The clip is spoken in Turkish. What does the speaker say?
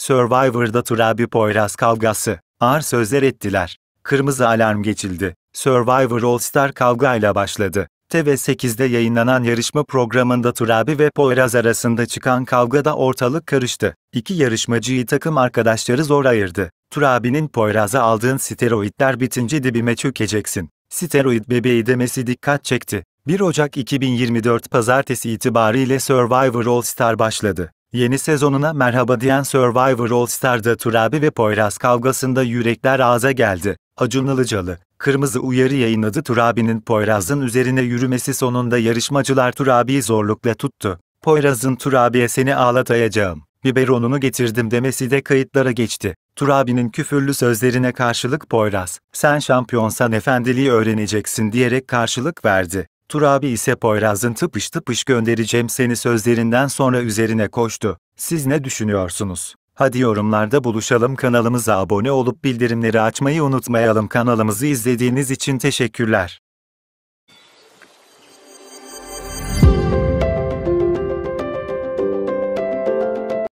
Survivor'da Turabi Poyraz kavgası. Ağır sözler ettiler. Kırmızı alarm geçildi. Survivor All Star kavgayla başladı. TV8'de yayınlanan yarışma programında Turabi ve Poyraz arasında çıkan kavgada ortalık karıştı. İki yarışmacıyı takım arkadaşları zor ayırdı. Turabi'nin Poyraz'a aldığın steroidler bitince dibime çökeceksin. Steroid bebeği demesi dikkat çekti. 1 Ocak 2024 Pazartesi itibariyle Survivor All Star başladı. Yeni sezonuna merhaba diyen Survivor All Star'da Turabi ve Poyraz kavgasında yürekler ağza geldi. Acun Ilıcalı, kırmızı uyarı yayınladı Turabi'nin Poyraz'ın üzerine yürümesi sonunda yarışmacılar Turabi'yi zorlukla tuttu. Poyraz'ın Turabi'ye seni ağlatayacağım, biberonunu getirdim demesi de kayıtlara geçti. Turabi'nin küfürlü sözlerine karşılık Poyraz, sen şampiyonsan efendiliği öğreneceksin diyerek karşılık verdi. Tur abi ise Poyraz'ın tıpış tıpış göndereceğim seni sözlerinden sonra üzerine koştu. Siz ne düşünüyorsunuz? Hadi yorumlarda buluşalım kanalımıza abone olup bildirimleri açmayı unutmayalım kanalımızı izlediğiniz için teşekkürler.